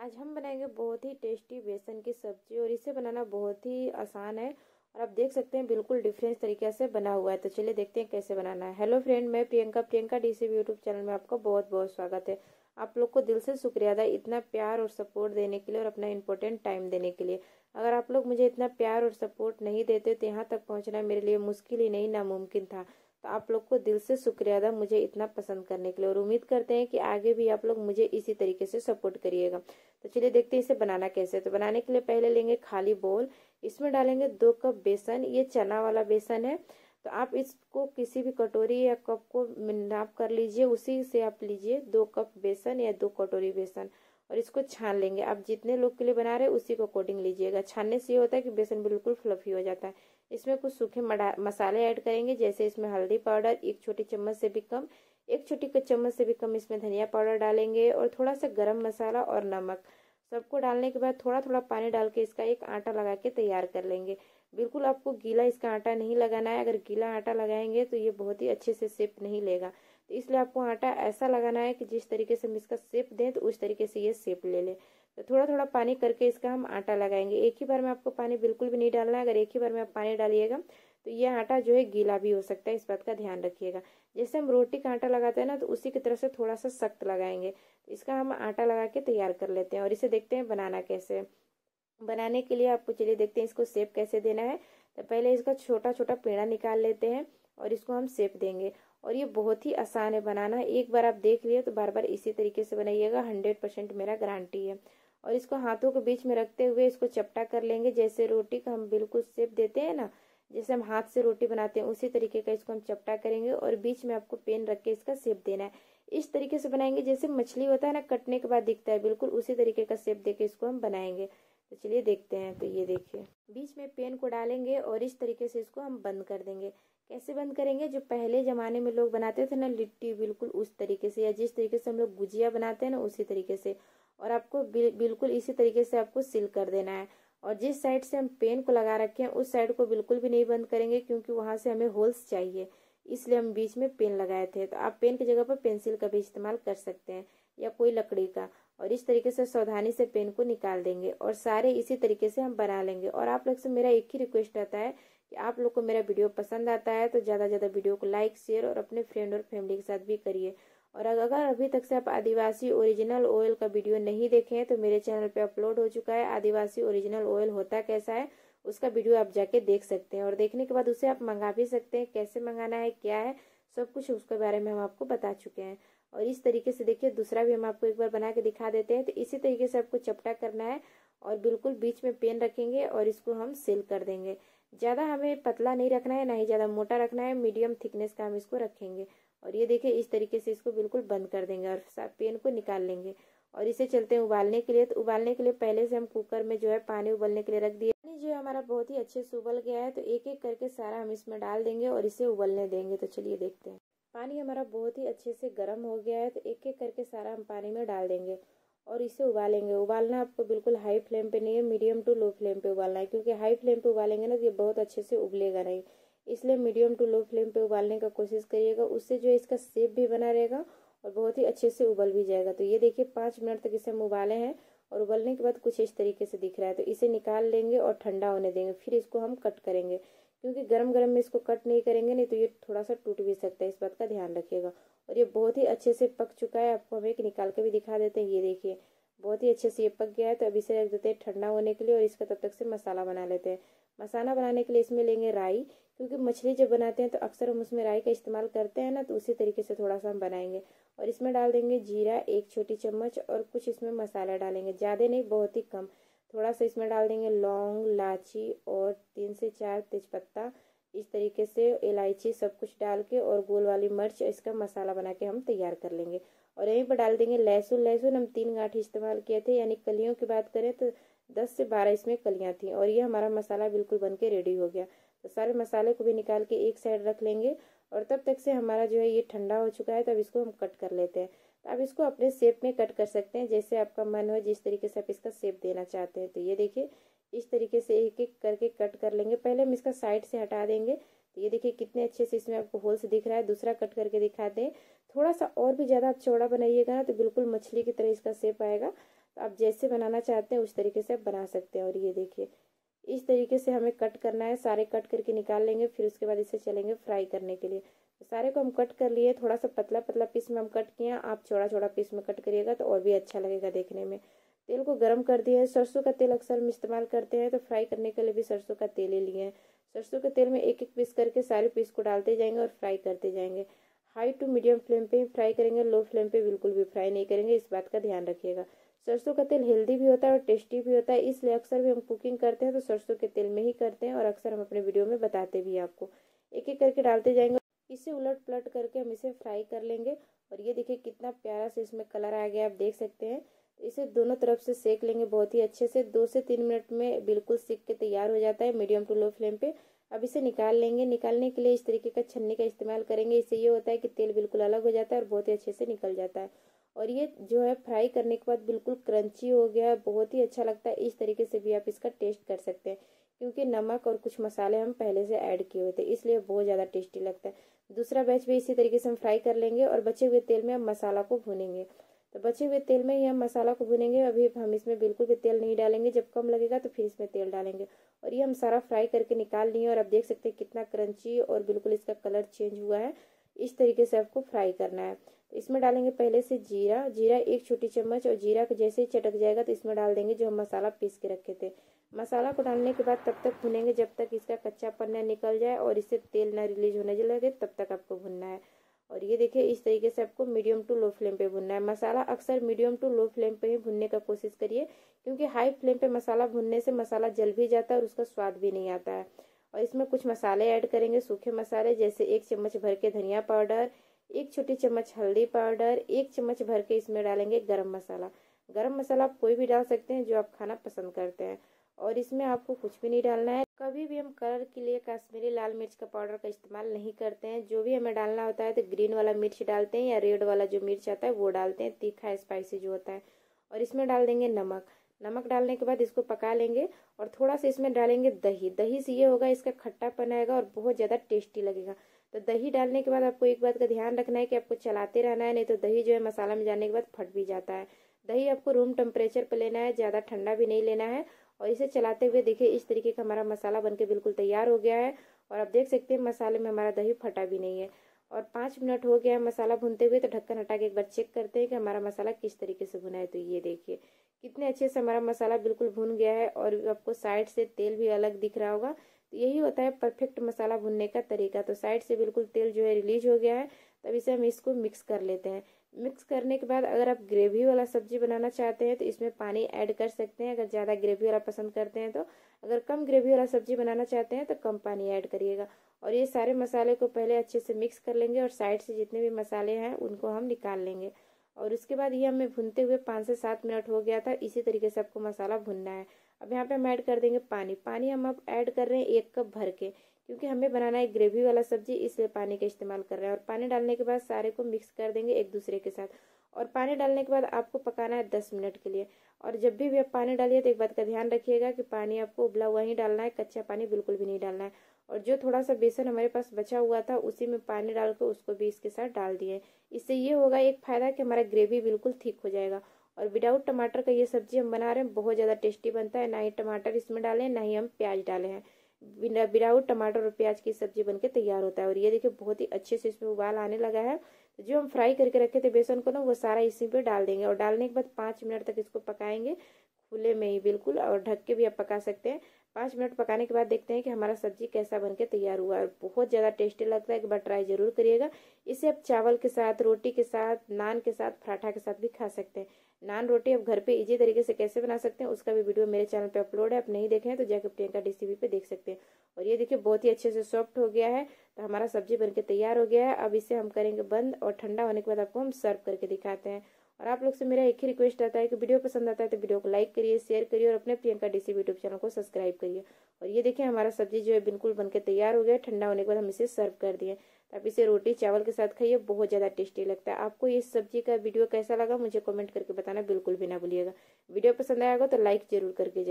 आज हम बनाएंगे बहुत ही टेस्टी बेसन की सब्जी और इसे बनाना बहुत ही आसान है और आप देख सकते हैं बिल्कुल डिफरेंस तरीके से बना हुआ है तो चलिए देखते हैं कैसे बनाना है हेलो फ्रेंड मैं Priyanka Priyanka C YouTube channel में आपका बहुत बहुत स्वागत है आप लोग को दिल से शुक्रिया अदा इतना प्यार और सपोर्ट देने के लिए और अपना इम्पोर्टेंट टाइम देने के लिए अगर आप लोग मुझे इतना प्यार और सपोर्ट नहीं देते तो यहाँ तक पहुँचना मेरे लिए मुश्किल ही नहीं नामुमकिन था तो आप लोग को दिल से शुक्रिया अदा मुझे इतना पसंद करने के लिए और उम्मीद करते हैं कि आगे भी आप लोग मुझे इसी तरीके से सपोर्ट करिएगा तो चलिए देखते हैं इसे बनाना कैसे तो बनाने के लिए पहले लेंगे खाली बोल इसमें डालेंगे दो कप बेसन ये चना वाला बेसन है तो आप इसको किसी भी कटोरी या कप को नाप कर लीजिए उसी से आप लीजिए दो कप बेसन या दो कटोरी बेसन और इसको छान लेंगे आप जितने लोग के लिए बना रहे उसी को अकॉर्डिंग लीजिएगा छानने से ये होता है कि बेसन बिल्कुल फ्लफी हो जाता है इसमें कुछ सूखे मसाले ऐड करेंगे जैसे इसमें हल्दी पाउडर एक छोटी चम्मच से भी कम एक छोटी चम्मच से भी कम इसमें धनिया पाउडर डालेंगे और थोड़ा सा गरम मसाला और नमक सबको डालने के बाद थोड़ा थोड़ा पानी डाल के इसका एक आटा लगा के तैयार कर लेंगे बिल्कुल आपको गीला इसका आटा नहीं लगाना है अगर गीला आटा लगाएंगे तो ये बहुत ही अच्छे से सेप नहीं लेगा तो इसलिए आपको आटा ऐसा लगाना है कि जिस तरीके से हम इसका सेप दें तो उस तरीके से ये सेप ले लें तो थोड़ा थोड़ा पानी करके इसका हम आटा लगाएंगे एक ही बार में आपको पानी बिल्कुल भी नहीं डालना है अगर एक ही बार में आप पानी डालिएगा तो ये आटा जो है गीला भी हो सकता है इस बात का ध्यान रखिएगा जैसे हम रोटी का आटा लगाते हैं ना तो उसी की तरह से थोड़ा सा सख्त लगाएंगे तो इसका हम आटा लगा के तैयार कर लेते हैं और इसे देखते हैं बनाना कैसे बनाने के लिए आपको चलिए देखते हैं इसको सेप कैसे देना है तो पहले इसका छोटा छोटा पेड़ा निकाल लेते हैं और इसको हम सेप देंगे और ये बहुत ही आसान है बनाना एक बार आप देख लिए तो बार बार इसी तरीके से बनाइएगा हंड्रेड परसेंट मेरा गारंटी है और इसको हाथों के बीच में रखते हुए इसको चपटा कर लेंगे जैसे रोटी का हम बिल्कुल सेप देते हैं ना जैसे हम हाथ से रोटी बनाते हैं उसी तरीके का इसको हम चपटा करेंगे और बीच में आपको पेन रख के इसका सेप देना है इस तरीके से बनाएंगे जैसे मछली होता है ना कटने के बाद दिखता है बिल्कुल उसी तरीके का सेप देके इसको हम बनाएंगे तो चलिए देखते हैं तो ये देखिए बीच में पेन को डालेंगे और इस तरीके से इसको हम बंद कर देंगे कैसे बंद करेंगे जो पहले ज़माने में लोग बनाते थे ना लिट्टी बिल्कुल उस तरीके से या जिस तरीके से हम लोग गुजिया बनाते हैं ना उसी तरीके से और आपको बिल्कुल इसी तरीके से आपको सील कर देना है और जिस साइड से हम पेन को लगा रखे हैं उस साइड को बिल्कुल भी नहीं बंद करेंगे क्योंकि वहाँ से हमें होल्स चाहिए इसलिए हम बीच में पेन लगाए थे तो आप पेन की जगह पर पेंसिल का भी इस्तेमाल कर सकते हैं या कोई लकड़ी का और इस तरीके से सावधानी से पेन को निकाल देंगे और सारे इसी तरीके से हम बना लेंगे और आप लोग से मेरा एक ही रिक्वेस्ट आता है कि आप लोग को मेरा वीडियो पसंद आता है तो ज़्यादा से ज़्यादा वीडियो को लाइक शेयर और अपने फ्रेंड और फैमिली के साथ भी करिए और अगर अभी तक से आप आदिवासी ओरिजिनल ऑयल का वीडियो नहीं देखे हैं तो मेरे चैनल पे अपलोड हो चुका है आदिवासी ओरिजिनल ऑयल होता कैसा है उसका वीडियो आप जाके देख सकते हैं और देखने के बाद उसे आप मंगा भी सकते हैं कैसे मंगाना है क्या है सब कुछ उसके बारे में हम आपको बता चुके हैं और इस तरीके से देखिए दूसरा भी हम आपको एक बार बना के दिखा देते हैं तो इसी तरीके से आपको चपटा करना है और बिल्कुल बीच में पेन रखेंगे और इसको हम सेल कर देंगे ज़्यादा हमें पतला नहीं रखना है ना ही ज़्यादा मोटा रखना है मीडियम थिकनेस का हम इसको रखेंगे और ये देखिए इस तरीके से इसको बिल्कुल बंद कर देंगे और पेन को निकाल लेंगे और इसे चलते हैं उबालने के लिए तो उबालने के लिए पहले से हम कुकर में जो है पानी उबलने के लिए रख दिए पानी जो है हमारा बहुत ही अच्छे से उबल गया है तो एक एक करके सारा हम इसमें डाल देंगे और इसे उबलने देंगे तो चलिए देखते हैं पानी हमारा बहुत ही अच्छे से गर्म हो गया है तो एक एक करके सारा हम पानी में डाल देंगे और इसे उबालेंगे उबालना आपको बिल्कुल हाई फ्लेम पे नहीं है मीडियम टू लो फ्लेम पे उबालना है क्योंकि हाई फ्लेम पे उबालेंगे ना तो ये बहुत अच्छे से उबलेगा नहीं इसलिए मीडियम टू लो फ्लेम पे उबालने का कोशिश करिएगा उससे जो है इसका सेप भी बना रहेगा और बहुत ही अच्छे से उबल भी जाएगा तो ये देखिए पाँच मिनट तक इसे हम उबाले हैं और उबलने के बाद कुछ इस तरीके से दिख रहा है तो इसे निकाल लेंगे और ठंडा होने देंगे फिर इसको हम कट करेंगे क्योंकि गर्म गर्म में इसको कट नहीं करेंगे नहीं तो ये थोड़ा सा टूट भी सकता है इस बात का ध्यान रखिएगा और ये बहुत ही अच्छे से पक चुका है आपको हम एक निकाल के भी दिखा देते हैं ये देखिए बहुत ही अच्छे से ये पक गया है तो अभी से रख देते हैं ठंडा होने के लिए और इसका तब तक से मसाला बना लेते हैं मसाला बनाने के लिए इसमें लेंगे राई क्योंकि मछली जब बनाते हैं तो अक्सर हम उसमें राई का इस्तेमाल करते हैं ना तो उसी तरीके से थोड़ा सा हम बनाएंगे और इसमें डाल देंगे जीरा एक छोटी चम्मच और कुछ इसमें मसाला डालेंगे ज़्यादा नहीं बहुत ही कम थोड़ा सा इसमें डाल देंगे लौंग लाची और तीन से चार तेज़पत्ता इस तरीके से इलायची सब कुछ डाल के और गोल वाली मिर्च इसका मसाला बना के हम तैयार कर लेंगे और यहीं पर डाल देंगे लहसुन लहसुन हम तीन गांठ इस्तेमाल किए थे यानी कलियों की बात करें तो दस से बारह इसमें कलियाँ थी और ये हमारा मसाला बिल्कुल बन के रेडी हो गया तो सारे मसाले को भी निकाल के एक साइड रख लेंगे और तब तक से हमारा जो है ये ठंडा हो चुका है तब इसको हम कट कर लेते हैं तो आप इसको अपने सेप में कट कर सकते हैं जैसे आपका मन हो जिस तरीके से आप इसका सेप देना चाहते हैं तो ये देखिए इस तरीके से एक एक करके कट कर लेंगे पहले हम इसका साइड से हटा देंगे तो ये देखिए कितने अच्छे से इसमें आपको होल्स दिख रहा है दूसरा कट करके दिखाते हैं थोड़ा सा और भी ज़्यादा आप चौड़ा बनाइएगा ना तो बिल्कुल मछली की तरह इसका सेप आएगा तो आप जैसे बनाना चाहते हैं उस तरीके से आप बना सकते हैं और ये देखिए इस तरीके से हमें कट करना है सारे कट करके निकाल लेंगे फिर उसके बाद इसे चलेंगे फ्राई करने के लिए तो सारे को हम कट कर लिए थोड़ा सा पतला पतला पीस में हम कट किए आप चौड़ा चौड़ा पीस में कट करिएगा तो और भी अच्छा लगेगा देखने में तेल को गर्म कर दिया है सरसों का तेल अक्सर हम इस्तेमाल करते हैं तो फ्राई करने के लिए भी सरसों का तेल ही लिए हैं सरसों के तेल में एक एक पीस करके सारे पीस को डालते जाएंगे और फ्राई करते जाएंगे हाई टू मीडियम फ्लेम पे ही फ्राई करेंगे लो फ्लेम पे बिल्कुल भी फ्राई नहीं करेंगे इस बात का ध्यान रखिएगा सरसों का तेल हेल्दी भी होता है और टेस्टी भी होता है इसलिए अक्सर भी हम कुकिंग करते हैं तो सरसों के तेल में ही करते हैं और अक्सर हम अपने वीडियो में बताते भी आपको एक एक करके डालते जाएंगे इसे उलट पलट करके हम इसे फ्राई कर लेंगे और ये देखिए कितना प्यारा से इसमें कलर आ गया आप देख सकते हैं इसे दोनों तरफ से सेक लेंगे बहुत ही अच्छे से दो से तीन मिनट में बिल्कुल सेक के तैयार हो जाता है मीडियम टू लो फ्लेम पे अब इसे निकाल लेंगे निकालने के लिए इस तरीके का छन्नी का इस्तेमाल करेंगे इससे ये होता है कि तेल बिल्कुल अलग हो जाता है और बहुत ही अच्छे से निकल जाता है और ये जो है फ्राई करने के बाद बिल्कुल क्रंची हो गया है बहुत ही अच्छा लगता है इस तरीके से भी आप इसका टेस्ट कर सकते हैं क्योंकि नमक और कुछ मसाले हम पहले से ऐड किए हुए थे इसलिए बहुत ज़्यादा टेस्टी लगता है दूसरा बैच भी इसी तरीके से हम फ्राई कर लेंगे और बचे हुए तेल में हम मसाला को भुनेंगे तो बचे हुए तेल में ही हम मसाला को भुनेंगे अभी हम इसमें बिल्कुल भी तेल नहीं डालेंगे जब कम लगेगा तो फिर इसमें तेल डालेंगे और ये हम सारा फ्राई करके निकाल लिए और आप देख सकते हैं कितना क्रंची और बिल्कुल इसका कलर चेंज हुआ है इस तरीके से आपको फ्राई करना है इसमें डालेंगे पहले से जीरा जीरा एक छोटी चम्मच और जीरा को जैसे ही चटक जाएगा तो इसमें डाल देंगे जो हम मसाला पीस के रखे थे मसाला को डालने के बाद तब तक भुनेंगे जब तक इसका कच्चा पन्ना निकल जाए और इससे तेल ना रिलीज होने लगे तब तक आपको भुनना है और ये देखिए इस तरीके से आपको मीडियम टू लो फ्लेम पे भुनना है मसाला अक्सर मीडियम टू लो फ्लेम पे ही भुनने का कोशिश करिए क्योंकि हाई फ्लेम पे मसाला भुनने से मसाला जल भी जाता है और उसका स्वाद भी नहीं आता है और इसमें कुछ मसाले ऐड करेंगे सूखे मसाले जैसे एक चम्मच भर के धनिया पाउडर एक छोटी चम्मच हल्दी पाउडर एक चम्मच भर के इसमें डालेंगे गरम मसाला गरम मसाला आप कोई भी डाल सकते हैं जो आप खाना पसंद करते हैं और इसमें आपको कुछ भी नहीं डालना है कभी भी हम कलर के लिए कश्मीरी लाल मिर्च का पाउडर का इस्तेमाल नहीं करते हैं जो भी हमें डालना होता है तो ग्रीन वाला मिर्च डालते हैं या रेड वाला जो मिर्च आता है वो डालते हैं तीखा स्पाइसी जो होता है और इसमें डाल देंगे नमक नमक डालने के बाद इसको पका लेंगे और थोड़ा सा इसमें डालेंगे दही दही से ये होगा इसका खट्टापन आएगा और बहुत ज़्यादा टेस्टी लगेगा तो दही डालने के बाद आपको एक बात का ध्यान रखना है कि आपको चलाते रहना है नहीं तो दही जो है मसाला में जाने के बाद फट भी जाता है दही आपको रूम टेम्परेचर पर लेना है ज़्यादा ठंडा भी नहीं लेना है और इसे चलाते हुए देखिए इस तरीके का हमारा मसाला बनके बिल्कुल तैयार हो गया है और आप देख सकते हैं मसाले में हमारा दही फटा भी नहीं है और पाँच मिनट हो गया है मसाला भूनते हुए तो ढक्कन हटा के एक बार चेक करते हैं कि हमारा मसाला किस तरीके से भुना है तो ये देखिए कितने अच्छे से हमारा मसाला बिल्कुल भुन गया है और आपको साइड से तेल भी अलग दिख रहा होगा तो यही होता है परफेक्ट मसाला भुनने का तरीका तो साइड से बिल्कुल तेल जो है रिलीज हो गया है तब इसे हम इसको मिक्स कर लेते हैं मिक्स करने के बाद अगर आप ग्रेवी वाला सब्जी बनाना चाहते हैं तो इसमें पानी ऐड कर सकते हैं अगर ज़्यादा ग्रेवी वाला पसंद करते हैं तो अगर कम ग्रेवी वाला सब्जी बनाना चाहते हैं तो कम पानी ऐड करिएगा और ये सारे मसाले को पहले अच्छे से मिक्स कर लेंगे और साइड से जितने भी मसाले हैं उनको हम निकाल लेंगे और उसके बाद ये हमें भुनते हुए पाँच से सात मिनट हो गया था इसी तरीके से आपको मसाला भुनना है अब यहाँ पे हम ऐड कर देंगे पानी पानी हम अब ऐड कर रहे हैं एक कप भर के क्योंकि हमें बनाना है ग्रेवी वाला सब्जी इसलिए पानी का इस्तेमाल कर रहे हैं और पानी डालने के बाद सारे को मिक्स कर देंगे एक दूसरे के साथ और पानी डालने के बाद आपको पकाना है दस मिनट के लिए और जब भी भी आप पानी डालिए तो एक बात का ध्यान रखिएगा कि पानी आपको उबला हुआ ही डालना है कच्चा पानी बिल्कुल भी नहीं डालना है और जो थोड़ा सा बेसन हमारे पास बचा हुआ था उसी में पानी डाल कर उसको भी इसके साथ डाल दिए इससे ये होगा एक फ़ायदा कि हमारा ग्रेवी बिल्कुल ठीक हो जाएगा और विदाउट टमाटर का ये सब्जी हम बना रहे हैं बहुत ज़्यादा टेस्टी बनता है ना ही टमाटर इसमें डालें ना ही हम प्याज डाले हैं विदाउट टमाटर और प्याज की सब्जी बनके तैयार होता है और ये देखिए बहुत ही अच्छे से इसमें उबाल आने लगा है तो जो हम फ्राई करके रखे थे बेसन को ना वो सारा इसी पे डाल देंगे और डालने के बाद पाँच मिनट तक इसको पकाएंगे खुले में ही बिल्कुल और ढक के भी आप पका सकते हैं पाँच मिनट पकाने के बाद देखते हैं कि हमारा सब्जी कैसा बनके तैयार हुआ और बहुत ज़्यादा टेस्टी लगता है एक बार ट्राई जरूर करिएगा इसे आप चावल के साथ रोटी के साथ नान के साथ पराठा के साथ भी खा सकते हैं नान रोटी आप घर पे इजी तरीके से कैसे बना सकते हैं उसका भी वीडियो मेरे चैनल पे अपलोड है आप नहीं देखे तो जाकर प्रियंका डी पे देख सकते हैं और ये देखिए बहुत ही अच्छे से सॉफ्ट हो गया है तो हमारा सब्जी बनके तैयार हो गया है अब इसे हम करेंगे बंद और ठंडा होने के बाद आपको हम सर्व करके दिखाते हैं और आप लोग से मेरा एक ही रिक्वेस्ट आता है कि वीडियो पसंद आता है तो वीडियो को लाइक करिए शेयर करिए और अपने प्रियंका डीसी यूट्यूब चैनल को सब्सक्राइब करिए और ये देखिए हमारा सब्जी जो है बिल्कुल बनकर तैयार हो गया ठंडा होने के बाद हम इसे सर्व कर दिए तो आप इसे रोटी चावल के साथ खाइए बहुत ज़्यादा टेस्टी लगता है आपको इस सब्जी का वीडियो कैसा लगा मुझे कमेंट करके बताना बिल्कुल भी ना भूलिएगा वीडियो पसंद आएगा तो लाइक जरूर करके जाइए